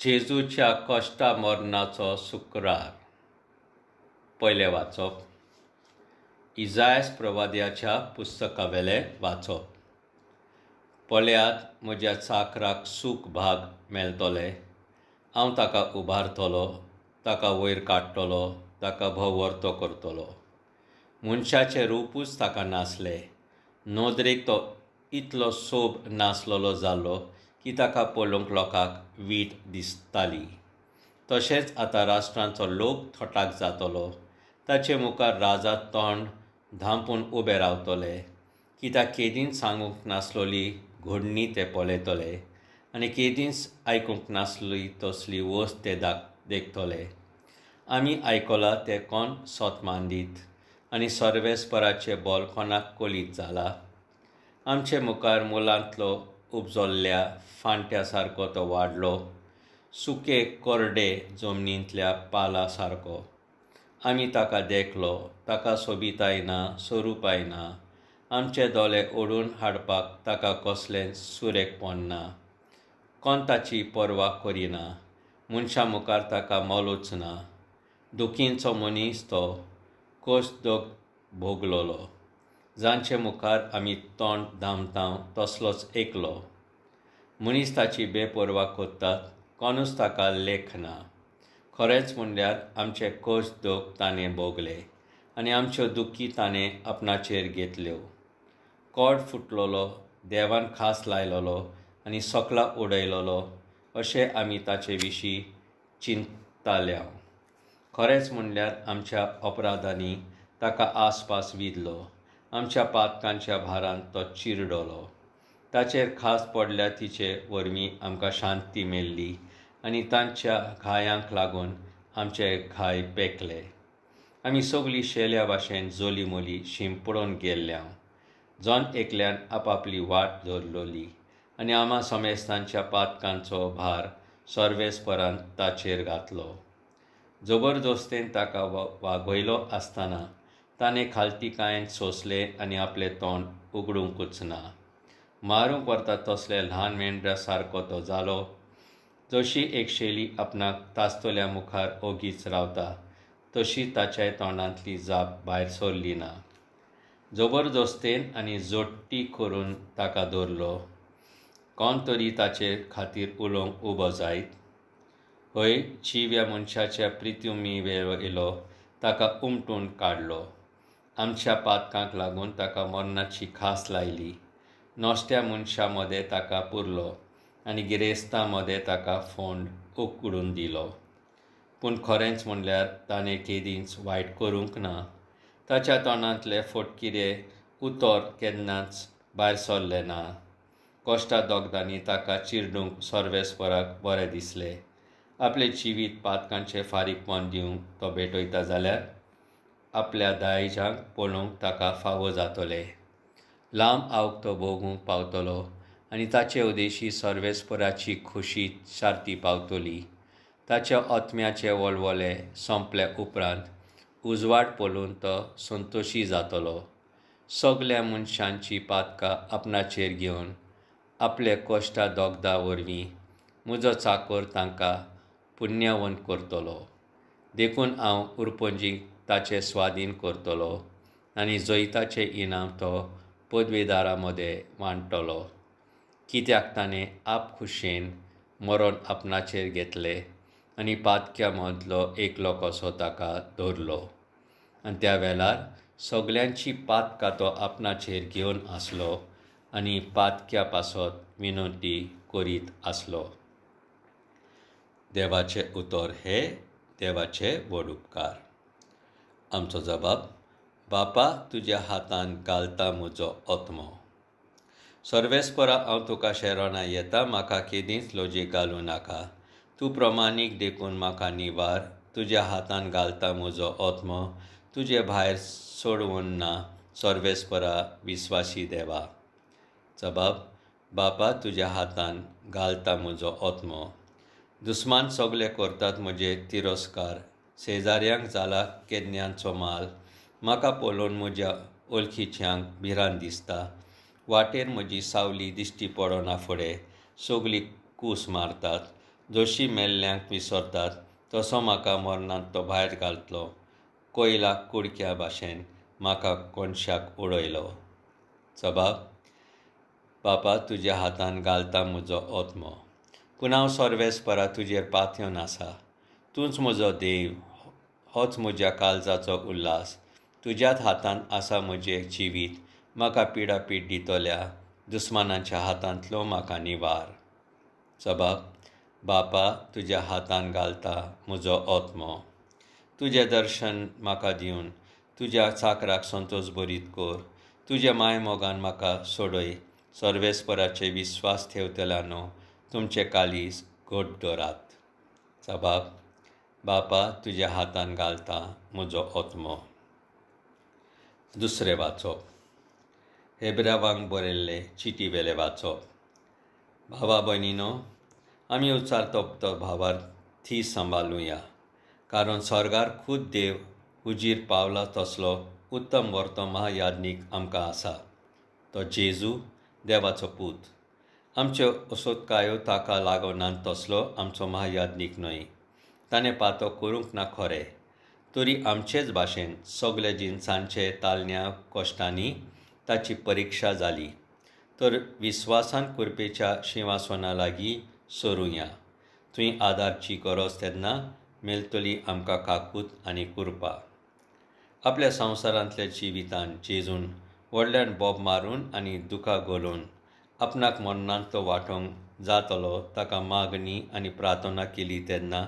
जेजूच्या कश्टा मरणाचो सुक्रार पयले वाचप इजायस प्रवाद्याच्या पुस्तकावेले वाचप पळयात म्हज्या चाकराक सूख भाग मेळतले हांव ताका उबारतलो ताका वयर काडटलो ताका भोंवरतो करतलो मनशाचें रुपूच ताका नासले नोदरेक तो इतलो सोब नासलोलो जालो ताका पळोवंक लोकांक वीट दिसताली तशेंच आतां राष्ट्रांचो लोक थोटाक जातलो ताचे मुखार राजा तोंड धांपून उबे रावतले कित्याक केदींच सांगूंक नासलोली घोडणी ते पळयतले आनी केदींच आयकूंक नासली तसली वस्त ते दाख देखतले आमी आयकलां ते कोण सोत मांदीत आनी सर्वेस्पराचे बॉल कोणाक कोलीत जाला आमचे मुखार मुलांतलो उबजोल्ल्या फांट्या सारको तो वाडलो सुके कोरडे जमनींतल्या पाला सारको आमी ताका देखलो ताका सोबिताय ना स्वरूपाय ना आमचे दोले ओडून हाडपाक ताका कसलें सुरेक ना कोण ताची पर्वा करिना मनशा मुखार ताका मोलूच ना दुखींचो मनीस तो कोस दोग भोगलोलो जांचे मुखार आमी तोंड धामतांव तसलोच एकलो मनीस ताची बेपोरवा कोत्तात कोणूच ताका ना खरेंच म्हणल्यार आमचे कोश दोग ताणें भोगले आनी आमच्यो दुखी ताणें आपणाचेर घेतल्यो कोड फुटलोलो देवान खास लायलोलो आनी सोकला उडयलोलो अशें आमी ताचे विशीं चिंताल्या खरेंच म्हणल्यार आमच्या अपराधांनी ताका आसपास विदलो आमच्या पातकांच्या भारान तो चिरडलो ताचेर खास पडल्या तिचे वरवीं आमकां शांती मेळ्ळी आनी तांच्या घायांक लागून आमचे घाय पेकले आमी सगलीं शेल्या भाशेन जोली मोली शिंपडून गेल्ल्या जोन एकल्यान आपापली वाट धरलोली आनी आमा समेज तांच्या पातकांचो भार सर्वेस्परान ताचेर घातलो जबरदस्तेन ताका वागयलो आसतना खालती कांय सोसले आनी आपले तोंड उगडूंकूच ना मारूंक व्हरता तसले ल्हान मेंढ्या सारको तो जालो जशी एक शेली आपणाक तास्तोल्या मुखार ओगीच रावता तशी ताच्याय तोंडांतली जाप भायर सोरली ना जबरदस्तेन आनी जोडटी करून ताका दवरलो कोण तरी ताचे खातीर उलोवंक उबो जायत हय ह्या मनशाच्या प्रित्युमी वेळ येयलो ताका उमटून काडलो आमच्या पातकांक लागून ताका मरणाची खास लायली नोश्ट्या मनशा मदें ताका पुरलो आनी गिरेस्तां मदें ताका फोंड उकडून दिलो पूण खरेंच म्हणल्यार ताणें केदींच वायट करूंक ना ताच्या तोंडांतले फटकिरे उतर केन्नाच भायर सरले ना कोश्टा दोगदांनी ताका चिरडूंक सर्वेस्वराक बरें दिसलें आपलें जिवीत पातकांचें फारीकपण दिवंक तो भेटयता जाल्यार आपल्या दायजांक पळोवंक ताका फावो जातोले लांब आवक तो भोगूंक पावतलो आनी ताचे उदेशी सर्वेस्पराची खुशी सारती पावतली ताच्या आत्म्याचे वळवले सोंपले उपरांत उजवाड पळोवन तो संतोशी जातलो सगल्या मनशांची पातकां आपणाचेर घेवन आपले कोश्टा दोगदा वरवीं म्हजो चाकोर तांकां पुण्यवंत करतलो देखून हांव उरपंजीक ताचे स्वाधीन करतलो आनी जैताचें इनाम तो पदवीदारा मदें मांडटलो कित्याक ताणें आप खुशेन मरण आपणाचेर घेतले आनी पातक्या मदलो एकलो कसो ताका धरलो आनी त्या वेळार सगल्यांची पातकां तो आपणाचेर घेवन आसलो आनी पातक्या पासत विनंती करीत आसलो देवाचें उतर हे देवाचे वड उपकार आमचो जबाब बापा तुज्या हातान घालता म्हजो ओत्मो सर्वेस्परा हांव तुका शेरोना येता म्हाका केदींच लोजी घालूं नाका तूं प्रमाणीक देखून म्हाका निवार तुज्या हातान घालता म्हजो अत्मो तुजे भायर सोडवून ना सर्वेस्परा विस्वासी देवा जबाब बापा तुज्या हातान घालता म्हजो अत्मो दुस्मान सगले करतात म्हजे तिरस्कार शेजाऱ्यांक जाला केन्यांचो माल म्हाका पळोवन म्हज्या वळखीच्यांक भिरांत दिसता वाटेर म्हजी सावली दिश्टी पडोना फुडें सोगली कूस मारतात जोशी मेल्ल्यांक विसरतात तसो म्हाका मरणांत तो भायर घालतलो कोयलाक कुडक्या भाशेन म्हाका कोनशाक उडयलो जबाब बापा तुज्या हातान घालता म्हजो ओत्मो पूण हांव सोर्वेस्परा तुजेर पातयेवन आसा तूंच म्हजो देव होच म्हज्या काळजाचो उल्हास तुज्यात हातांत आसा म्हजें जिवीत म्हाका पिडा पीड दितोल्या दुस्मानाच्या हातांतलो म्हाका निवार सबाब बापा तुज्या हातान घालता म्हजो ओत्मो तुजें दर्शन म्हाका दिवन तुज्या चाकराक संतोष बरीत कोर तुज्या माय मोगान म्हाका सोडय सर्वेस्पराचे विस्वास ठेवतला न्हू तुमचे कालीस घोट दरात सबाब बापा तुज्या हातान घालता म्हजो ओत्मो दुसरें वाचप हेब्रावांक बरयल्ले वेले वाचप भावा भयणीनो आमी उचार तोपतो भावार थी सांबाळुया कारण सरकार खूद देव उजीर पावला तसलो उत्तम वर्तो महायाज्ञीक आमकां आसा तो जेजू देवाचो पूत आमच्यो कायो ताका लागोनान तसलो आमचो महायाज्ञीक न्हय ताणें पातो करूंक ना खरें तरी आमचेच भाशेन सगल्या जिन्सांचे तालन्या कोश्टांनी ताची परिक्षा जाली तर विस्वासान करपेच्या शिंवासोना लागीं सोरुया तुवें आदारची गरज तेन्ना मेलतली आमकां काकूत आनी कुरपा आपल्या संवसारांतल्या जिवितान जेजून व्हडल्यान बोब मारून आनी दुखा घालून आपणाक मरणांत तो वांटोवंक जातलो ताका मागणी आनी प्रार्थना केली तेन्ना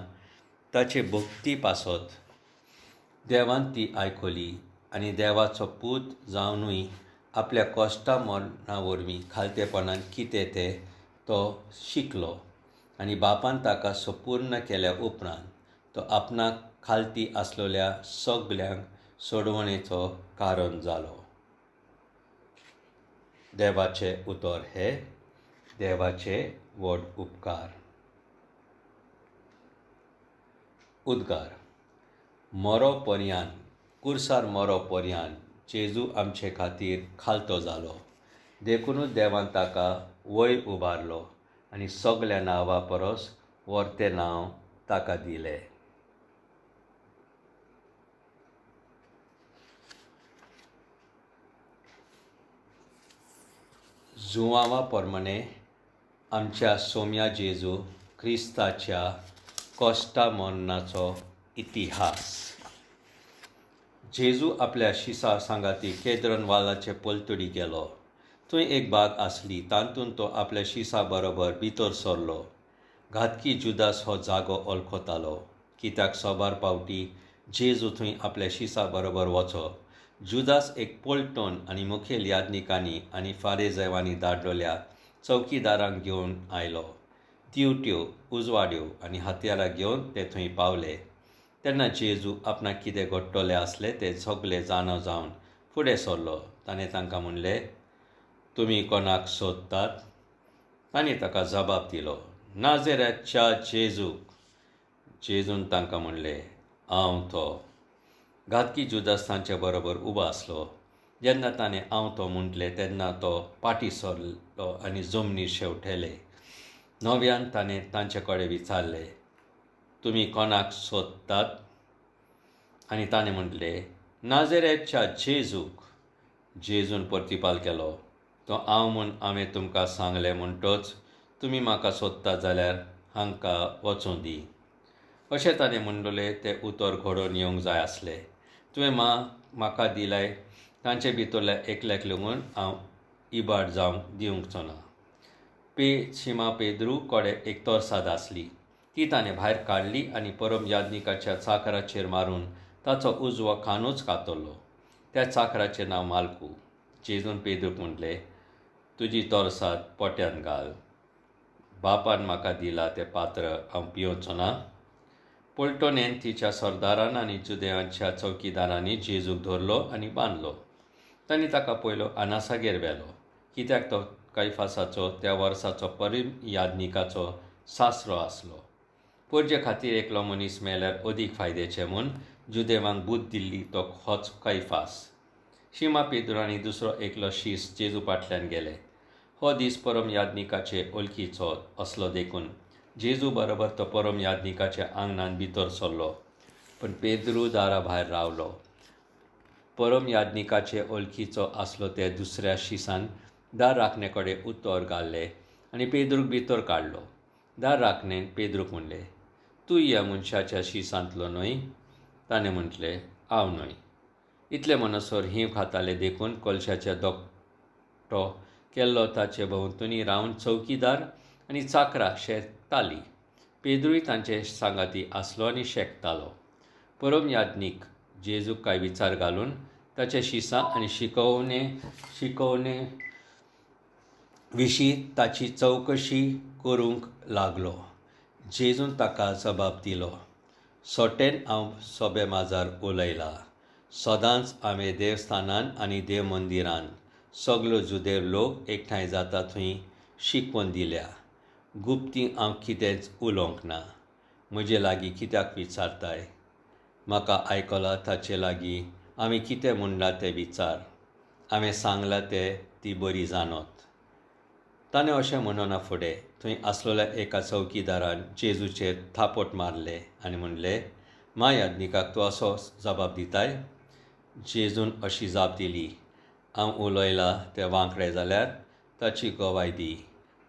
ताचे भक्ती पासत देवान ती आयकली आनी देवाचो पूत जावनूय आपल्या कोश्टा मरणा वरवीं खालतेपणान कितें तें तो शिकलो आणि बापान ताका सपूर्ण केल्या उपरांत तो आपणाक खालती आसलेल्या सगल्यांक सोडवणेचो कारण जालो देवाचे उतर हे देवाचे व्हड उपकार उद्गार मरो पर्यान कुर्सार मरो पर्यान जेजू आमचे खातीर खालतो जालो देखूनच देवान ताका वयर उबारलो आनी सगल्या नांवा परस वर्ते नांव ताका दिले जुवावा प्रमाणे आमच्या सोम्या जेजू क्रिस्ताच्या कॉस्टा इतिहास जेजू आपल्या शिसा सांगाती केद्रनवालाचे पलतडी गेलो थंय एक बाग आसली तातूंत तो आपल्या शिसा बरोबर भितर सरलो घातकी जुदास हो जागो ओळखतालो कित्याक सोबार पावटी जेजू थंय आपल्या शिसा बरोबर वचो जुदास एक पोलटोन आनी मुखेल याज्ञिकांनी आनी फारेजैवांनी धाडलोल्या चौकीदारांक घेवन आयलो तिवट्यो उजवाड्यो आनी हातयारां घेवन ते थंय पावले तेन्ना जेजू आपणाक कितें घडटलें आसलें तें सगलें जाणव जावन फुडें सरलो ताणें तांकां म्हणलें तुमी कोणाक सोदतात ताणें ताका जबाब दिलो नाजेराच्या जेजूक जेजून तांकां म्हणलें हांव तो घातकी जुदास्तांचे बरोबर उबो आसलो जेन्ना ताणें हांव तो म्हटलें तेन्ना तो पाटी सरलो आनी जमनीर शेवटेले नव्यान ताणें तांचे कडेन विचारले तुमी कोणाक सोदतात आनी ताणें म्हणलें नाजेरेच्या जेजूक जेजून प्रतिपाल केलो तो हांव म्हूण हांवें तुमकां सांगलें म्हणटोच तुमी म्हाका सोदता जाल्यार हांकां वचूं दी अशें ताणें म्हणलें तें उतर घडोवन येवंक जाय आसलें तुवें मा म्हाका दिलाय तांचे भितरल्या एकल्याक लागून हांव इबाड जावंक दिवंकचो ना पे शिमा पेद्रू कोडे एक तोरसाद आसली ती ताणें भायर काडली आनी परम याज्ञिकाच्या चाकराचेर मारून ताचो उजवो खानूच कातरलो त्या चाकराचें नांव मालकू जेजून पेद्रूक म्हणलें तुजी तोरसाद पोट्यान घाल बापान म्हाका दिला तें पात्र हांव पियोचो ना पोल्टोनेन तिच्या सरदारान आनी जुदेवांच्या चौकीदारांनी जेजूक धरलो आनी बांदलो तांणी ताका पयलो अनासागेर व्हेलो कित्याक तो कैफासाचो त्या वर्साचो परम याज्ञिकाचो सासरो आसलो पोरजे खातीर एकलो मनीस मेल्यार अदीक फायद्याचे म्हूण जुदेवांक बूद दिल्ली तो होच कैफास शिमा पेदुरांनी दुसरो एकलो शीस जेजू फाटल्यान गेले हो दीस परम याज्ञिकाचे ओळखीचो असलो देखून जेजू बरोबर तो परम याज्ञिकाच्या आंगणान भितर सरलो पण पेद्रू दारा भायर रावलो परम याज्ञिकाचे ओळखीचो आसलो ते दुसऱ्या शिसान दार राखणेकडे उतर घाल्ले आणि पेद्रूक भितर काढलो दार राखणेन पेद्रूक म्हणलें तू या मनशाच्या शिसांतलो न्हय ताणें म्हटले हांव न्हय इतले मनसर हीव खाताले देखून कोलशाच्या दोगटो केल्लो ताचे भोंवतणी रावन चौकीदार आनी चाकरा शेकताली पेद्रूय तांचे सांगाती आसलो आनी शेकतालो परम याज्ञीक जेजूक काय विचार घालून ताचे शिसां आनी शिकवणे शिकवणे विशीं ताची चवकशी करूंक लागलो जेजून ताका जबाब दिलो सोटेन हांव सोबे माजार उलयलां सदांच आमी देवस्थानान आनी देव मंदिरान सगलो जुदेव लोक एकठांय जाता थंय शिकवण दिल्या गुप्ती हांव कितेंच उलोवंक ना म्हजे लागीं कित्याक विचारताय म्हाका आयकलां ताचे लागीं आमी कितें म्हणटा तें विचार हांवें सांगलां तें ती बरी जाणत ताणें अशें म्हणना फुडें थंय आसलेल्या एका चौकीदारान जेजूचेर थापट मारले आनी म्हणलें मा याज्ञिकाक तूं असो जबाब दिताय जेजून अशी जाप दिली हांव उलयलां ते वांकडें जाल्यार ताची गवाय दी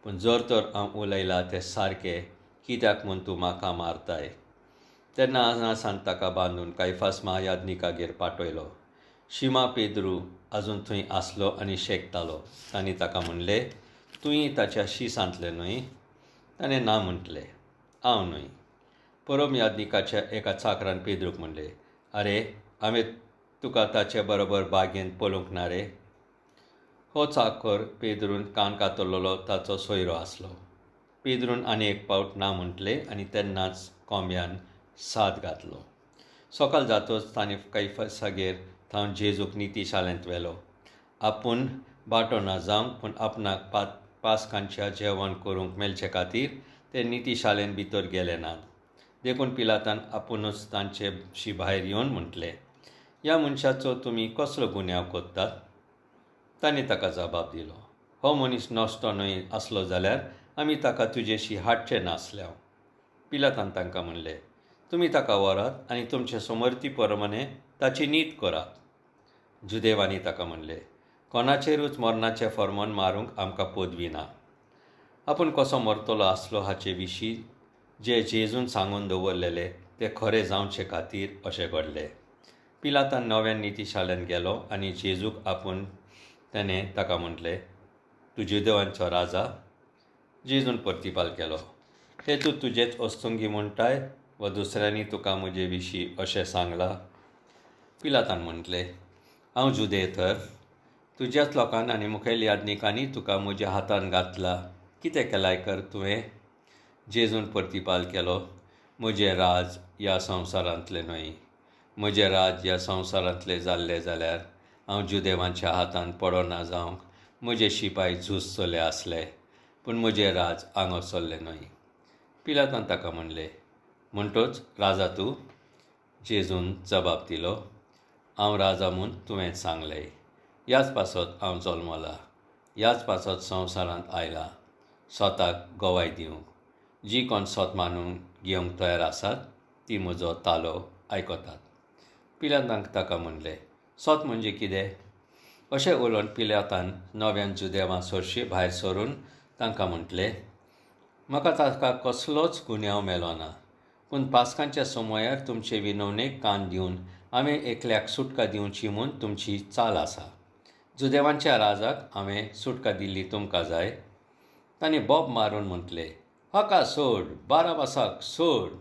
पूण जर तर हांव उलयलां तें सारकें कित्याक म्हूण तूं म्हाका मारताय तेन्ना आनासान ताका बांदून कायफास महायाज्ञिकागेर पाठयलो शिमा पेद्रू अजून थंय आसलो आनी शेकतालो तांणी ताका म्हणलें तुवें ताच्याशी सांतलें न्हय ताणें ना म्हटलें हांव न्हय परम यादिकाच्या एका चाकरान पेद्रूक म्हणलें आरे हांवें तुका ताचे बरोबर बागेन पळोवंक ना रे हो चाकर पेद्रून कान कातरलेलो ताचो सोयरो आसलो पेद्रून आनी एक पावट ना म्हटले आनी तेन्नाच कोंब्यान साथ घातलो सकाळ जातच ताणें कैफसागेर थावन जेजूक निती शाळेंत व्हेलो आपूण बाटो ना जावंक पूण आपणाक पात पास खांच्या जेवण करूंक मेलचे खातीर ते नितीशालेन भितर गेले नात देखून पिलातान आपुणूच तांचे शी भायर येवन म्हटले ह्या मनशाचो तुमी कसलो गुन्यांव कोत्तात ताणें ताका जबाब दिलो हो मनीस नसतो न्हय आसलो जाल्यार आमी ताका तुजेशी हाडचे नासले पिलातान तांकां म्हणलें तुमी ताका व्हरात आनी तुमचे समर्थी परमाने ताची नीट करात जुदेवानी ताका म्हणलें कोणाचेरूच मरणाचें फॉर्मन मारूंक आमकां पदवी ना आपूण कसो मरतलो आसलो हाचे विशीं जे जेजून सांगून दवरलेले ते खरें जावचे खातीर अशें घडले पिलातान नव्या नितीशालेन गेलो आनी जेजूक आपूण ताणें ताका म्हटलें तुजे देवांचो राजा जेजून प्रतिपाल केलो तू तुजेच अस्तुंगी म्हणटाय व दुसऱ्यांनी तुका म्हजे विशीं अशें सांगलां पिलातान म्हटलें हांव जुदे तर तुज्याच लोकांनी आणि मुखेल याज्ञिकांनी तुका म्हज्या हातान घातला कितें केलाय कर तुवें जेजून प्रतिपाल केलो म्हजें राज ह्या संवसारांतलें न्हय म्हजें राज ह्या संवसारांतलें जाल्लें जाल्यार हांव जुदेवांच्या हातान पडोना जावंक म्हजे शिपाय झूज चले आसले पूण म्हजें राज हांगा चल्लें न्हय पिलातान ताका म्हणलें म्हणटोच राजा तूं जेजून जबाब दिलो हांव राजा म्हूण तुवें सांगलें याच पासत हांव जल्मला याच पासत संवसारांत आयला स्वताक गोवाय दिवंक जी कोण स्वत मानून घेवंक तयार आसात ती म्हजो तालो आयकतात पिलातांक ताका म्हणलें स्वत म्हणजे कितें अशें उलोवन पिलातान नव्यान जुदेवां सोशी भायर सरून तांकां म्हटलें म्हाका ताका कसलोच गुन्यांव मेलो ना पूण पासकांच्या समयार तुमचे विनवणेक कान दिवन आमी एकल्याक सुटका दिवची म्हूण तुमची चाल आसा जुदेवांच्या राजाक हांवें सुटका दिल्ली तुमकां जाय तांणी बॉब मारून म्हटले हाका सोड बाराबासाक सोड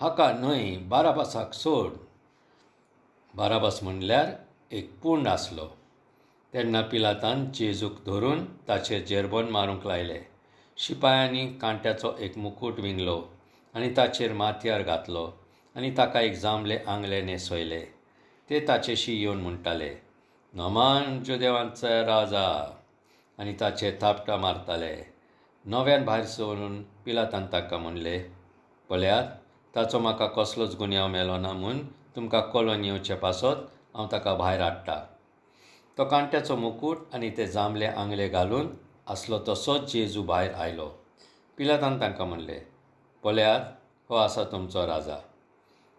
हाका न्हय बसाक सोड बाराबास म्हणल्यार एक पूण आसलो तेन्ना पिलातान जेजूक धरून ताचेर जेरबोन मारूंक लायलें शिपायांनी कांट्याचो एक मुकूट विंगलो आनी ताचेर माथ्यार घातलो आनी ताका एक जांबले आंगले न्हेसयले ते ताचेशी येवन म्हणटाले नोमांच देवांचे राजा आणि ताचे थापटा मारताले नव्यान भायर सोडून पिलातान ताका म्हणलें पळयात ताचो म्हाका कसलोच गुन्यांव मेलो ना म्हूण तुमकां कोलोन येवचे पासत हांव ताका भायर हाडटा तो कांट्याचो मुकूट आनी ते जांबले आंगले घालून आसलो तसोच जेजू भायर आयलो पिलातान तांकां म्हणलें पळयात हो आसा तुमचो राजा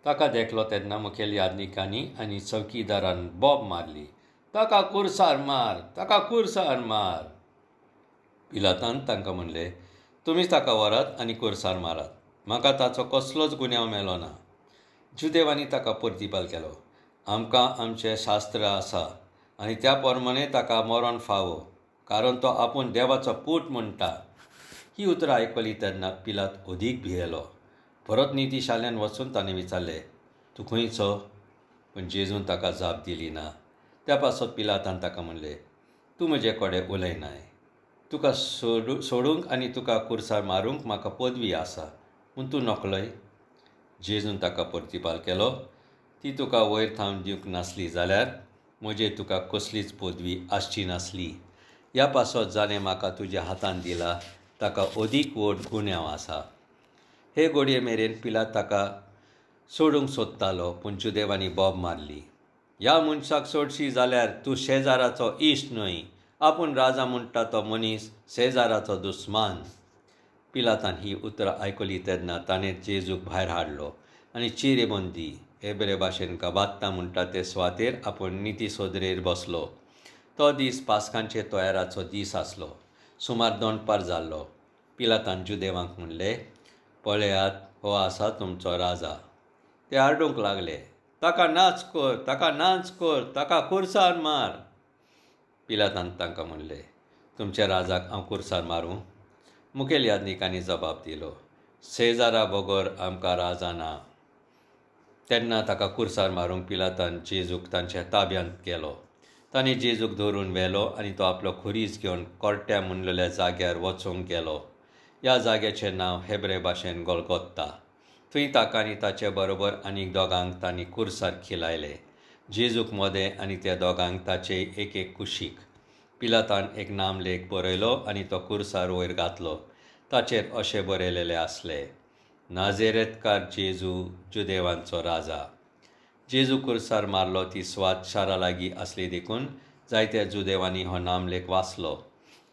ताका देखलो तेन्ना मुखेल यादनिकांनी आनी चौकीदारान बॉब मारली ताका कुरसार मार ताका कुरसार मार पिलातान तांकां म्हणलें तुमीच ताका व्हरात आनी कुरसार मारात म्हाका ताचो कसलोच गुन्यांव मेलो ना जुदेवानी ताका प्रतिपाल केलो आमकां आमचें शास्त्र आसा आनी त्या प्रमाणे ताका मरण फावो कारण तो आपूण देवाचो पोट म्हणटा ही उतरां आयकली तेन्ना पिलात अदीक भियेलो परत निधी शाल्यान वचून ताणें विचारलें तूं खंयचो पूण जेजून ताका जाप दिली ना त्या पासून पिला ताका म्हणले तूं म्हजे कोडे उलयनाय तुका सोडू सोडूंक आनी तुका कुर्सार मारूंक म्हाका पदवी आसा म्हूण तूं नकलोय जेजून ताका प्रतिपाल केलो ती तुका वयर थावन दिवंक नासली जाल्यार म्हजे तुका कसलीच पदवी आसची नासली ह्या पासत जाणें म्हाका तुज्या हातान दिला ताका अदीक व्हड गुन्यांव आसा हे घडये मेरेन पिला ताका सोडूंक सोदतालो पूण बॉब मारली ह्या मनशाक चडशी जाल्यार तूं शेजाराचो इश्ट न्हय आपूण राजा म्हणटा तो मनीस शेजाराचो दुस्मान पिलातान ही उतरां आयकली तेन्ना ताणें जेजूक भायर हाडलो आनी हे बरे भाशेन बातता म्हणटा ते सुवातेर आपूण निती सोदरेर बसलो तो दीस पासकांचे तयाराचो दीस आसलो सुमार दनपार जाल्लो पिलातान जुदेवांक म्हणलें पळयात हो आसा तुमचो राजा ते आरडूंक लागले ताका नाच कर ताका नाच कर ताका मार पिलातान तांकां म्हणलें तुमच्या राजाक हांव कुर्सार मारूं मुखेल यादनिकांनी जबाब दिलो शेजारा बगर आमकां राजा ना तेन्ना ताका कुर्सार मारूंक पिलातान जेजूक तांच्या ताब्यांत केलो तांणी जेजूक धरून व्हेलो आनी तो आपलो खुरीज घेवन कोर्ट्या म्हणलेल्या जाग्यार वचूंक गेलो ह्या जाग्याचें नांव हेब्रे भाशेन गोलगोत्ता थंय आनी ताचे बरोबर आनीक दोगांक तांणी कुर्सार खिलायले जेजूक मदें आनी त्या दोगांक ताचे एक एक कुशीक पिलातान एक नाम लेख बरयलो आनी तो कुर्सार वयर घातलो ताचेर अशें बरयलेलें आसलें नाजेरेतकार जेजू जुदेवांचो राजा जेजू कुर्सार मारलो ती स्वाद शारा लागीं आसली देखून जायत्या जुदेवांनी हो नामलेख वाचलो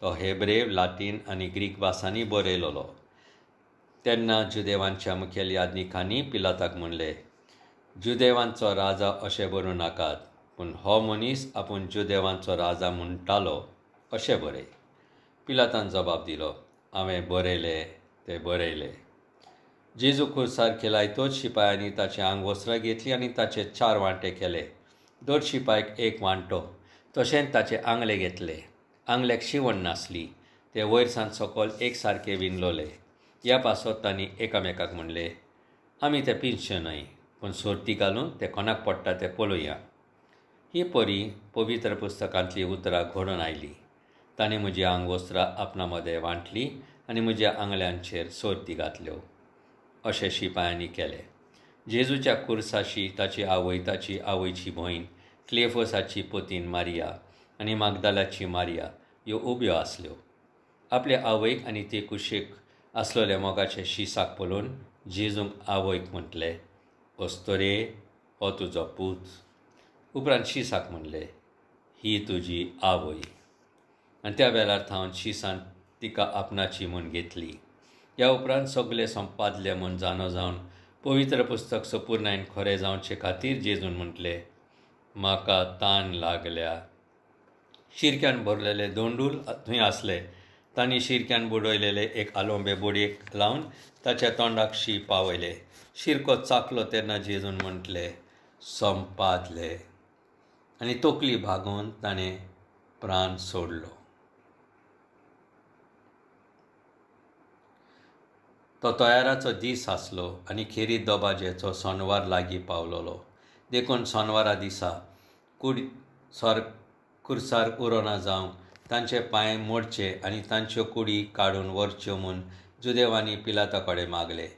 तो हेब्रेव लाटीन आनी ग्रीक भासांनी बरयलोलो त्यांना जुदेवांच्या मुखेल याज्ञिकांनी पिलाताक म्हणले जुदेवांचो राजा असे बरू नाकात पूण हो मनीस आपूण जुदेवांचो राजा म्हणटालो अशें बरय पिलातान जबाब दिलो हांवें बरयलें तें बरयलें जेजू खुर्सार तोच शिपायांनी ताचें आंग वस्त्र घेतली आनी ताचे चार वांटे केले दर शिपायक एक वांटो तशेंच ताचे आंगले घेतले आंगल्याक शिवण नासली ते वयर सावन सकयल एक सारके विणलोले या पासवतांनी एकामेकाक म्हणले आमी ते पिनशें न्हय पूण सोर्ती घालून ते कोणाक पडटा ते पळोवया ही परी पवित्र पुस्तकांतली उतरां घडोवन आयलीं ताणें आंग आंगवस्त्रां आपणा मदें वांटलीं आनी म्हज्या आंगल्यांचेर सर्ती घातल्यो अशें शिपायांनी केलें जेजूच्या कुर्साशी ताची आवय ताची आवयची भयण क्लेफोसाची पोतीन मारिया आनी मागदालाची मारिया ह्यो उब्यो आसल्यो आपले आवयक आनी ते कुशीक असलेल्या मोगाचे शिसाक पळोवन जेजूंक आवयक म्हटले असतो हो तुजो पूत उपरांत शिसाक म्हणले ही तुजी आवय आनी त्या वेळार थावन शिसान तिका आपणाची म्हूण घेतली ह्या उपरांत सगळे संपादले म्हूण जाणो जावन पवित्र पुस्तक सपूर्णायन खरें जावचे खातीर जेजून म्हटलें म्हाका ताण लागल्या शिरक्यान भरलेले दोंडूल थंय आसले तांणी शिरक्यान बुडयलेले एक आलोंबे बोडयेक लावन ताच्या तोंडाक शी पावयले शिरको चाकलो तेन्ना जेजून म्हटले संपादले आनी तोकली भागोवन ताणें प्राण सोडलो तो तयाराचो दीस आसलो आनी खेरी दबाजेचो सोनवार लागीं पावलोलो देखून सोनवारा दिसा कुड सोर उरो ना जावं तांचे पांय मोडचे आनी तांच्यो कुडी काडून वरच्यो म्हूण पिलाता कडेन मागले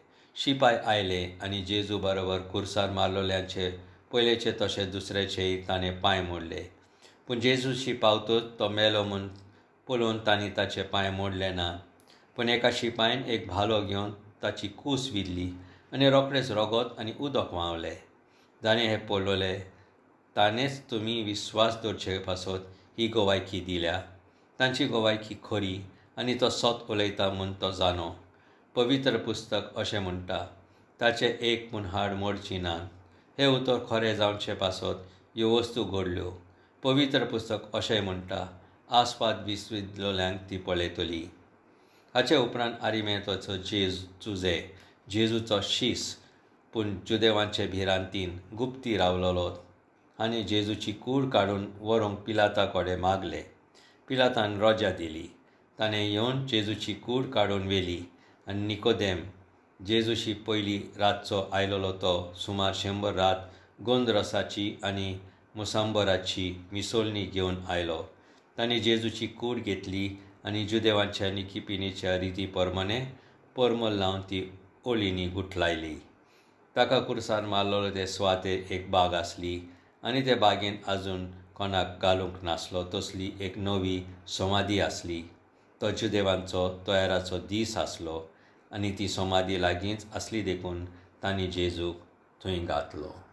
शिपाय आयले आनी जेजू बरोबर खुर्सार मारलोल्यांचे पयलेचे तसे दुसऱ्याचेय ताणें पांय मोडले पूण जेजू पावतोच तो मेलो म्हूण पळोवन तांणी ताचे पांय मोडले ना पूण एका शिपायन एक भालो घेवन ताची कूस विदली आनी रोखडेच रोगोत आनी उदक व्हांवलें जाणें हें पळोवलें ताणेंच तुमी विस्वास दवरचे पासत ही गोवायकी दिल्या तांची गोवायकी खरी आनी तो सोत उलयता म्हूण तो जानो पवित्र पुस्तक अशें म्हणटा ताचें एक म्हूण हाड मोडची ना हें उतर खरें जावचें पासत ह्यो वस्तू घडल्यो पवित्र पुस्तक अशें म्हणटा आसपास विस्विदलोल्यांक ती पळयतली हाचे उपरांत आरिमेतोचो जेज चुजे जेजूचो शीस पूण जुदेवांचे भिरांतीन गुप्ती रावलोलो आनी जेजूची कूड काडून व्हरूंक पिलाता कोडे मागले पिलातान राजा दिली ताणें येवन जेजूची कूड काडून वेली आनी निकोदेम जेजूशी पहिली रातचो आयलोलो तो सुमार शंबर रात गोंद रसाची आनी मुसांबराची मिसोलणी घेवन आयलो ताणें जेजूची कूड घेतली आनी जुदेवांच्या निकिपिनीच्या रिती परमाने परमल लावन ती ओळींनी गुठलायली ताका कुर्सान मारलेलो ते सुवाते एक बाग आसली आनी ते बागेन आजून कोणाक घालूंक नासलो तसली एक नवी समाधी आसली तो देवांचो तयाराचो दीस आसलो आनी ती समाधी लागींच आसली देखून तांणी जेजूक थंय घातलो